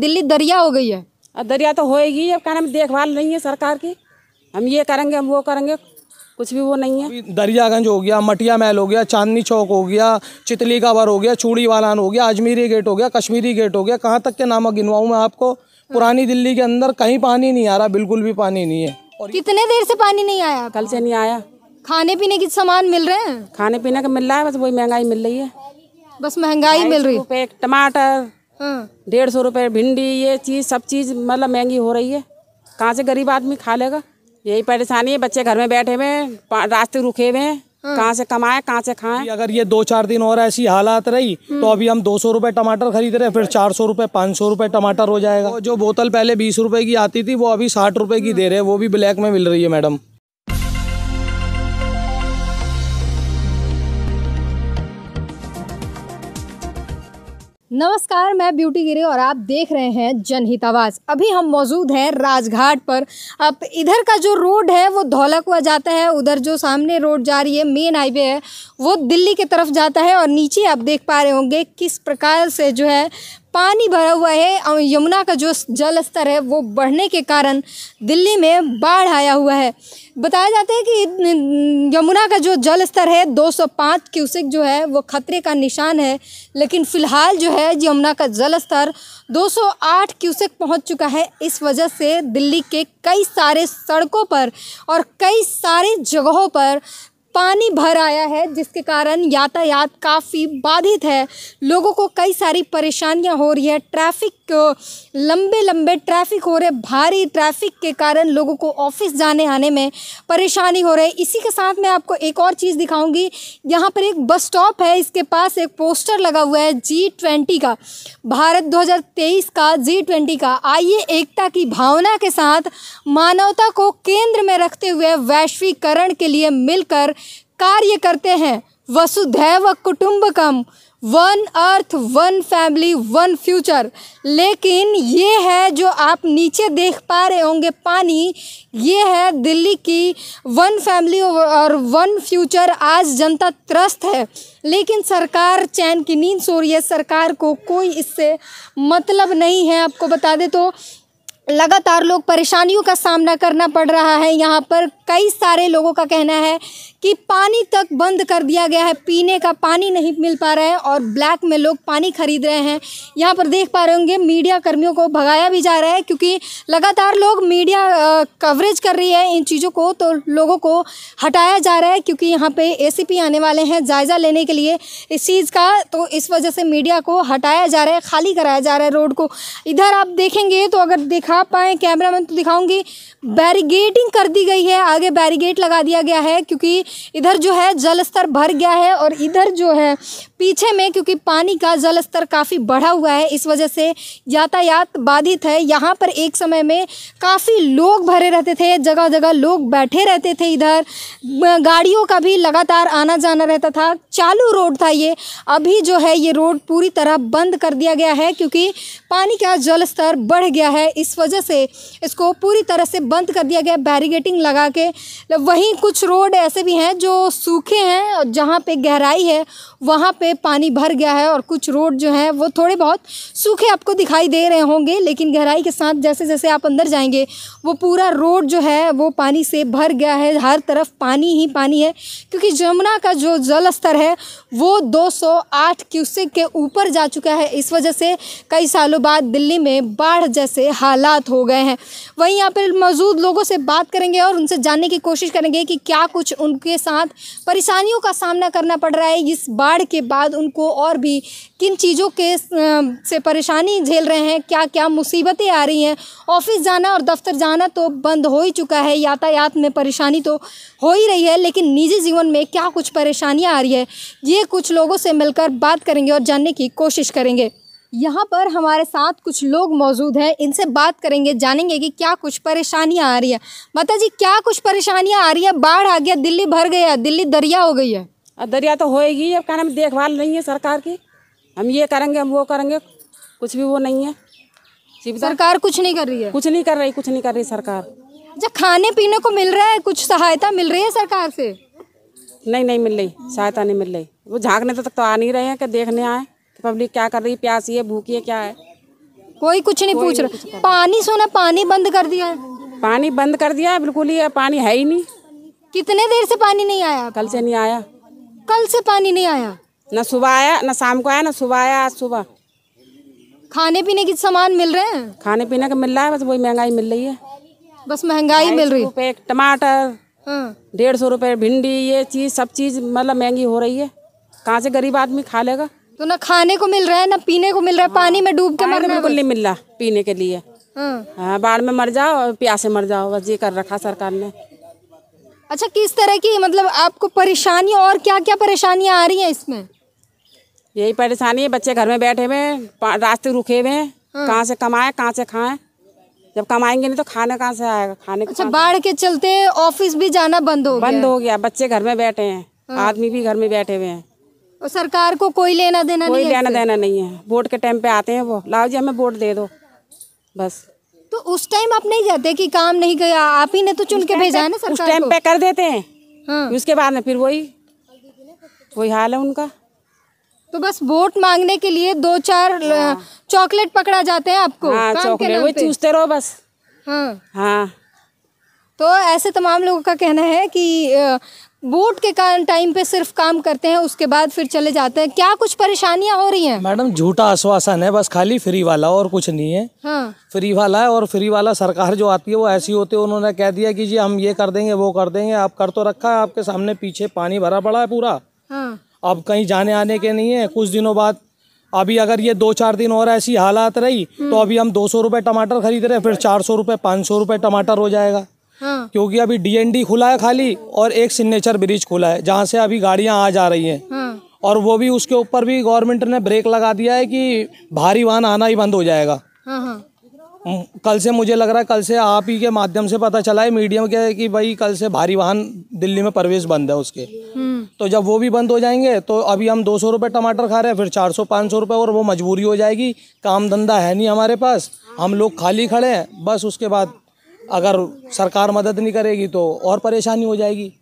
दिल्ली दरिया हो गई है दरिया तो होएगी अब कहना देखभाल नहीं है सरकार की हम ये करेंगे हम वो करेंगे कुछ भी वो नहीं है दरियागंज हो गया मटिया महल हो गया चांदनी चौक हो गया चितली का हो गया चूड़ी वालान हो गया अजमेरी गेट हो गया कश्मीरी गेट हो गया कहाँ तक के नाम गिनवाऊँ मैं आपको पुरानी दिल्ली के अंदर कहीं पानी नहीं आ रहा बिल्कुल भी पानी नहीं है और कितने देर से पानी नहीं आया कल से नहीं आया खाने पीने के सामान मिल रहे हैं खाने पीने का मिल रहा है बस वही महंगाई मिल रही है बस महंगाई मिल रही है टमाटर हाँ। डेढ़ सौ रुपये भिंडी ये चीज़ सब चीज़ मतलब महंगी हो रही है कहाँ से गरीब आदमी खा लेगा यही परेशानी है बच्चे घर में बैठे हुए हैं रास्ते रुके हुए हैं हाँ। कहाँ से कमाए कहाँ से खाए अगर ये दो चार दिन और ऐसी हालात रही हम्म। तो अभी हम दो सौ रुपये टमाटर खरीद रहे फिर चार सौ रुपये पाँच सौ रुपये टमाटर हो जाएगा जो बोतल पहले बीस रुपये की आती थी वो अभी साठ रुपये की हाँ। दे रहे हैं वो भी ब्लैक में मिल रही है मैडम नमस्कार मैं ब्यूटी गिरी और आप देख रहे हैं जनहित आवाज़ अभी हम मौजूद हैं राजघाट पर अब इधर का जो रोड है वो हुआ जाता है उधर जो सामने रोड जा रही है मेन हाईवे है वो दिल्ली की तरफ जाता है और नीचे आप देख पा रहे होंगे किस प्रकार से जो है पानी भरा हुआ है और यमुना का जो जल स्तर है वो बढ़ने के कारण दिल्ली में बाढ़ आया हुआ है बताया जाता है कि यमुना का जो जल स्तर है 205 क्यूसिक जो है वो खतरे का निशान है लेकिन फ़िलहाल जो है यमुना का जल स्तर 208 क्यूसिक पहुँच चुका है इस वजह से दिल्ली के कई सारे सड़कों पर और कई सारे जगहों पर पानी भर आया है जिसके कारण यातायात काफ़ी बाधित है लोगों को कई सारी परेशानियां हो रही है ट्रैफिक लंबे लंबे ट्रैफिक हो रहे भारी ट्रैफिक के कारण लोगों को ऑफिस जाने आने में परेशानी हो रही है इसी के साथ मैं आपको एक और चीज़ दिखाऊंगी यहाँ पर एक बस स्टॉप है इसके पास एक पोस्टर लगा हुआ है जी ट्वेंटी का भारत दो का जी ट्वेंटी का आइए एकता की भावना के साथ मानवता को केंद्र में रखते हुए वैश्वीकरण के लिए मिलकर कार्य करते हैं वसुधैव कुटुंबकम one earth one family one future लेकिन ये है जो आप नीचे देख पा रहे होंगे पानी ये है दिल्ली की वन फैमिली और वन फ्यूचर आज जनता त्रस्त है लेकिन सरकार चैन की नींद सो रही है सरकार को कोई इससे मतलब नहीं है आपको बता दे तो लगातार लोग परेशानियों का सामना करना पड़ रहा है यहाँ पर कई सारे लोगों का कहना है कि पानी तक बंद कर दिया गया है पीने का पानी नहीं मिल पा रहा है और ब्लैक में लोग पानी खरीद रहे हैं यहाँ पर देख पा रहे होंगे मीडिया कर्मियों को भगाया भी जा रहा है क्योंकि लगातार लोग मीडिया कवरेज कर रही है इन चीज़ों को तो लोगों को हटाया जा रहा है क्योंकि यहाँ पर ए आने वाले हैं जायज़ा लेने के लिए इस चीज़ का तो इस वजह से मीडिया को हटाया जा रहा है खाली कराया जा रहा है रोड को इधर आप देखेंगे तो अगर दिखा पाएँ कैमरा मैन तो दिखाऊंगी बैरिगेटिंग कर दी गई है आगे बैरिगेट लगा दिया गया है क्योंकि इधर जो है जल स्तर भर गया है और इधर जो है पीछे में क्योंकि पानी का जल स्तर काफ़ी बढ़ा हुआ है इस वजह से यातायात बाधित है यहाँ पर एक समय में काफ़ी लोग भरे रहते थे जगह जगह लोग बैठे रहते थे इधर गाड़ियों का भी लगातार आना जाना रहता था चालू रोड था ये अभी जो है ये रोड पूरी तरह बंद कर दिया गया है क्योंकि पानी का जल स्तर बढ़ गया है इस वजह से इसको पूरी तरह से बंद कर दिया गया बैरिगेटिंग लगा के मतलब वहीं कुछ रोड ऐसे भी हैं जो सूखे हैं और जहाँ पे गहराई है वहाँ पे पानी भर गया है और कुछ रोड जो हैं वो थोड़े बहुत सूखे आपको दिखाई दे रहे होंगे लेकिन गहराई के साथ जैसे जैसे आप अंदर जाएंगे वो पूरा रोड जो है वो पानी से भर गया है हर तरफ पानी ही पानी है क्योंकि यमुना का जो जल स्तर है वो 208 क्यूसेक के ऊपर जा चुका है इस वजह से कई सालों बाद दिल्ली में बाढ़ जैसे हालात हो गए हैं वहीं यहाँ पर मौजूद लोगों से बात करेंगे और उनसे जान जानने की कोशिश करेंगे कि क्या कुछ उनके साथ परेशानियों का सामना करना पड़ रहा है इस बाढ़ के बाद उनको और भी किन चीज़ों के से परेशानी झेल रहे हैं क्या क्या मुसीबतें आ रही हैं ऑफिस जाना और दफ्तर जाना तो बंद हो ही चुका है यातायात में परेशानी तो हो ही रही है लेकिन निजी जीवन में क्या कुछ परेशानियाँ आ रही है ये कुछ लोगों से मिलकर बात करेंगे और जानने की कोशिश करेंगे यहाँ पर हमारे साथ कुछ लोग मौजूद हैं इनसे बात करेंगे जानेंगे कि क्या कुछ परेशानियाँ आ रही है माता जी क्या कुछ परेशानियाँ आ रही है बाढ़ आ गया दिल्ली भर गया दिल्ली दरिया हो गई है दरिया तो होएगी अब कहना देखभाल नहीं है सरकार की हम ये करेंगे हम वो करेंगे कुछ भी वो नहीं है सरकार कुछ नहीं कर रही है कुछ नहीं कर रही कुछ नहीं कर रही सरकार जब अच्छा, खाने पीने को मिल रहा है कुछ सहायता मिल रही है सरकार से नहीं नहीं मिल रही सहायता नहीं मिल रही वो झाँकने तो तक तो आ नहीं रहे हैं कि देखने आए पब्लिक क्या कर रही है प्यासी है भूखी है क्या है कोई कुछ नहीं पूछ रहा पानी सोना पानी बंद कर दिया है पानी बंद कर दिया है बिल्कुल ही पानी है ही नहीं कितने देर से पानी नहीं आया कल से नहीं आया कल से पानी नहीं आया न सुबह आया न शाम को आया न सुबह आया आज सुबह खाने पीने के सामान मिल रहे हैं खाने पीने का मिल रहा है बस वही महंगाई मिल रही है बस महंगाई मिल रही है टमाटर हाँ। डेढ़ सौ रुपये भिंडी ये चीज़ सब चीज़ मतलब महंगी हो रही है कहाँ से गरीब आदमी खा लेगा तो ना खाने को मिल रहा है ना पीने को मिल रहा है हाँ, पानी में डूब के मरना बिल्कुल नहीं मिल रहा पीने के लिए हाँ, हाँ बाढ़ में मर जाओ और प्यासे मर जाओ बस ये कर रखा सरकार ने अच्छा किस तरह की मतलब आपको परेशानी और क्या क्या परेशानियाँ आ रही हैं इसमें यही परेशानी है बच्चे घर में बैठे हुए रास्ते रुके हुए हैं हाँ। कहाँ से कमाए कहाँ से खाएं जब कमाएंगे नहीं तो खाना कहाँ से आएगा खाने अच्छा बाढ़ के चलते ऑफिस भी जाना बंद हो बंद हो गया बच्चे घर में बैठे हैं आदमी भी घर में बैठे हुए हैं और तो सरकार को कोई लेना देना कोई नहीं है लेना देना नहीं है वोट के टाइम पे आते हैं वो लाओ जी हमें वोट दे दो बस तो उस टाइम आप नहीं जाते कि काम नहीं गया आप ही ने तो चुन के भेजा है ना सरकार उस टाइम पे कर देते हैं हाँ। उसके बाद में फिर वही वही हाल है उनका तो बस वोट मांगने के लिए दो चार हाँ। चॉकलेट पकड़ा जाते हैं आपको हाँ, चॉकलेट वही चूसते रहो बस हाँ।, हाँ तो ऐसे तमाम लोगों का कहना है कि बोट के कारण टाइम पे सिर्फ काम करते हैं उसके बाद फिर चले जाते हैं क्या कुछ परेशानियां हो रही हैं मैडम झूठा आश्वासन है बस खाली फ्री वाला और कुछ नहीं है हाँ। फ्री वाला है और फ्री वाला सरकार जो आती है वो ऐसी होती है उन्होंने कह दिया कि जी हम ये कर देंगे वो कर देंगे आप कर तो रखा है आपके सामने पीछे पानी भरा पड़ा है पूरा हाँ। अब कहीं जाने आने के नहीं है कुछ दिनों बाद अभी अगर ये दो चार दिन और ऐसी हालात रही तो हम्म। अभी हम दो सौ टमाटर खरीद रहे हैं फिर चार सौ रुपये पाँच सौ टमाटर हो जाएगा हाँ। क्योंकि अभी डीएनडी खुला है खाली और एक सिग्नेचर ब्रिज खुला है जहाँ से अभी गाड़ियाँ आ जा रही हैं हाँ। और वो भी उसके ऊपर भी गवर्नमेंट ने ब्रेक लगा दिया है कि भारी वाहन आना ही बंद हो जाएगा हाँ, हम्म, कल से मुझे लग रहा है कल से आप ही के माध्यम से पता चला है मीडियम के कि भाई कल से भारी वाहन दिल्ली में प्रवेश बंद है उसके हम्म। तो जब वो भी बंद हो जाएंगे तो अभी हम दो सौ रुपये टमाटर खा रहे हैं फिर चार सौ पाँच सौ रुपये और वो मजबूरी हो जाएगी काम धंधा है नहीं हमारे पास हम लोग खाली खड़े हैं बस उसके बाद अगर सरकार मदद नहीं करेगी तो और परेशानी हो जाएगी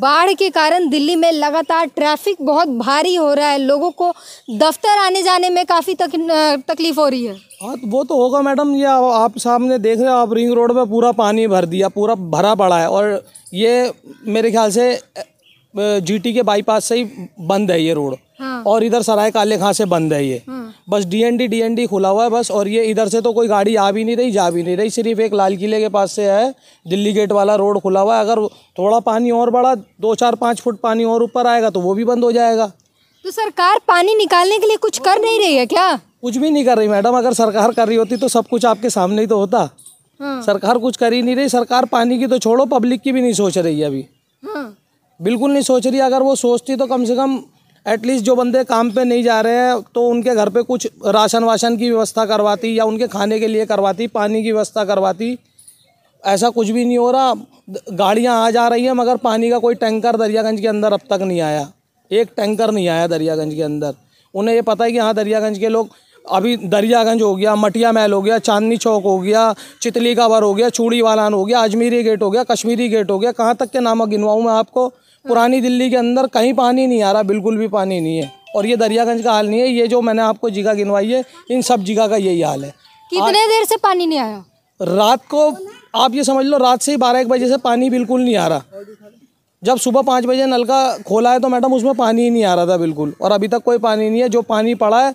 बाढ़ के कारण दिल्ली में लगातार ट्रैफिक बहुत भारी हो रहा है लोगों को दफ्तर आने जाने में काफ़ी तक, तकलीफ हो रही है हाँ तो वो तो होगा मैडम ये आप सामने देख रहे हो आप रिंग रोड में पूरा पानी भर दिया पूरा भरा पड़ा है और ये मेरे ख्याल से जीटी के बाईपास से ही बंद है ये रोड हाँ। और इधर सराय काले खां से बंद है ये हाँ। बस डीएनडी डीएनडी खुला हुआ है बस और ये इधर से तो कोई गाड़ी आ भी नहीं रही जा भी नहीं रही सिर्फ एक लाल किले के पास से है दिल्ली गेट वाला रोड खुला हुआ है अगर थोड़ा पानी और बढ़ा दो चार पाँच फुट पानी और ऊपर आएगा तो वो भी बंद हो जाएगा तो सरकार पानी निकालने के लिए कुछ कर तो नहीं रही है क्या कुछ भी नहीं कर रही मैडम अगर सरकार कर रही होती तो सब कुछ आपके सामने ही तो होता हाँ। सरकार कुछ कर ही नहीं रही सरकार पानी की तो छोड़ो पब्लिक की भी नहीं सोच रही है अभी हाँ। बिल्कुल नहीं सोच रही अगर वो सोचती तो कम से कम एटलीस्ट जो बंदे काम पे नहीं जा रहे हैं तो उनके घर पे कुछ राशन वाशन की व्यवस्था करवाती या उनके खाने के लिए करवाती पानी की व्यवस्था करवाती ऐसा कुछ भी नहीं हो रहा गाड़ियाँ आ जा रही हैं मगर पानी का कोई टैंकर दरियागंज के अंदर अब तक नहीं आया एक टैंकर नहीं आया दरियागंज के अंदर उन्हें ये पता है कि हाँ दरियागंज के लोग अभी दरियागंज हो गया मटिया महल हो गया चांदनी चौक हो गया चितली कावर हो गया चूड़ी वालान हो गया अजमेरी गेट हो गया कश्मीरी गेट हो गया कहाँ तक के नाम गिनवाऊँ मैं आपको पुरानी दिल्ली के अंदर कहीं पानी नहीं आ रहा बिल्कुल भी पानी नहीं है और ये दरियागंज का हाल नहीं है ये जो मैंने आपको जगह गिनवाई है इन सब जगह का यही हाल है कितने देर से पानी नहीं आया रात को आप ये समझ लो रात से ही बारह एक बजे से पानी बिल्कुल नहीं आ रहा जब सुबह पाँच बजे नल का खोला है तो मैडम उसमें पानी ही नहीं आ रहा था बिल्कुल और अभी तक कोई पानी नहीं है जो पानी पड़ा है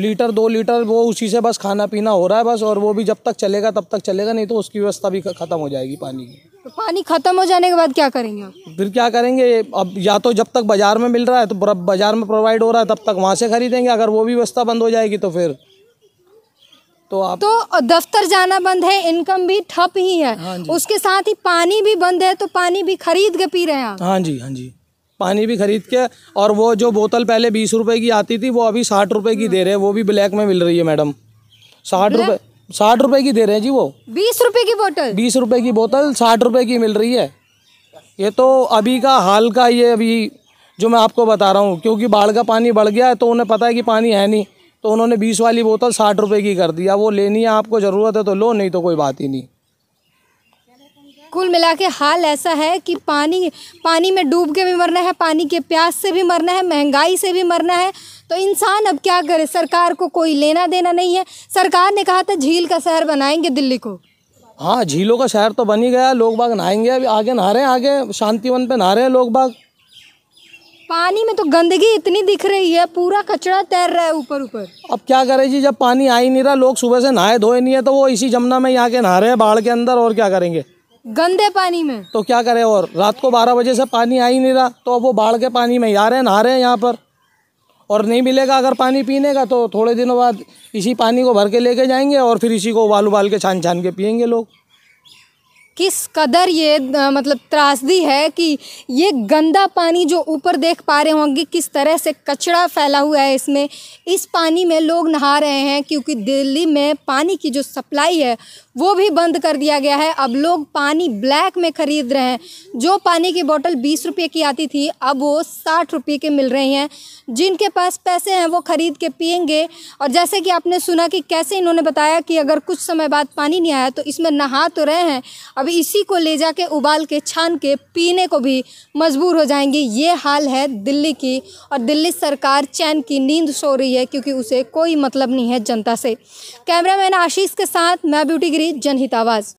लीटर दो लीटर वो उसी से बस खाना पीना हो रहा है बस और वो भी जब तक चलेगा तब तक चलेगा नहीं तो उसकी व्यवस्था भी ख़त्म हो जाएगी पानी की तो पानी ख़त्म हो जाने के बाद क्या करेंगे आप फिर क्या करेंगे अब या तो जब तक बाज़ार में मिल रहा है तो बाज़ार में प्रोवाइड हो रहा है तब तक वहाँ से खरीदेंगे अगर वो भी व्यवस्था बंद हो जाएगी तो फिर तो आप तो दफ्तर जाना बंद है इनकम भी ठप ही है हाँ उसके साथ ही पानी भी बंद है तो पानी भी खरीद के पी रहे हैं आप हाँ जी हाँ जी पानी भी खरीद के और वो जो बोतल पहले बीस रुपए की आती थी वो अभी साठ रुपए की हाँ। दे रहे हैं वो भी ब्लैक में मिल रही है मैडम साठ रुपए साठ रुपए की दे रहे हैं जी वो बीस रुपए की बोतल बीस रुपए की बोतल साठ रुपए की मिल रही है ये तो अभी का हाल का ये अभी जो मैं आपको बता रहा हूँ क्योंकि बाढ़ का पानी बढ़ गया है तो उन्हें पता है कि पानी है नहीं तो उन्होंने बीस वाली बोतल साठ रुपये की कर दिया वो लेनी है आपको ज़रूरत है तो लो नहीं तो कोई बात ही नहीं कुल मिला के हाल ऐसा है कि पानी पानी में डूब के भी मरना है पानी के प्यास से भी मरना है महंगाई से भी मरना है तो इंसान अब क्या करे सरकार को कोई लेना देना नहीं है सरकार ने कहा था झील का शहर बनाएंगे दिल्ली को हाँ झीलों का शहर तो बन ही गया लोग बाग नहाएंगे अभी आगे नहा रहे हैं आगे शांतिवन पे नहा रहे हैं लोग बाग पानी में तो गंदगी इतनी दिख रही है पूरा कचरा तैर रहा है ऊपर ऊपर अब क्या करे जी जब पानी आ ही नहीं रहा लोग सुबह से नहाए धोए नहीं है तो वो इसी जमुना में यहाँ के नहा रहे हैं बाढ़ के अंदर और क्या करेंगे गंदे पानी में तो क्या करे और रात को बारह बजे से पानी आ ही नहीं रहा तो अब वो बाढ़ के पानी में आ रहे हैं नहा रहे हैं यहाँ पर और नहीं मिलेगा अगर पानी पीने का तो थोड़े दिनों बाद इसी पानी को भर के लेके जाएंगे और फिर इसी को उबाल उबाल के छान छान के पियेंगे लोग किस कदर ये मतलब त्रासदी है कि ये गंदा पानी जो ऊपर देख पा रहे होंगे किस तरह से कचरा फैला हुआ है इसमें इस पानी में लोग नहा रहे हैं क्योंकि दिल्ली में पानी की जो सप्लाई है वो भी बंद कर दिया गया है अब लोग पानी ब्लैक में ख़रीद रहे हैं जो पानी की बोतल बीस रुपये की आती थी अब वो साठ रुपये के मिल रही हैं जिनके पास पैसे हैं वो ख़रीद के पियेंगे और जैसे कि आपने सुना कि कैसे इन्होंने बताया कि अगर कुछ समय बाद पानी नहीं आया तो इसमें नहा तो रहे हैं अब अब इसी को ले जाके उबाल के छान के पीने को भी मजबूर हो जाएंगी ये हाल है दिल्ली की और दिल्ली सरकार चैन की नींद सो रही है क्योंकि उसे कोई मतलब नहीं है जनता से कैमरामैन आशीष के साथ मैं ब्यूटी गिरी जनहित आवाज़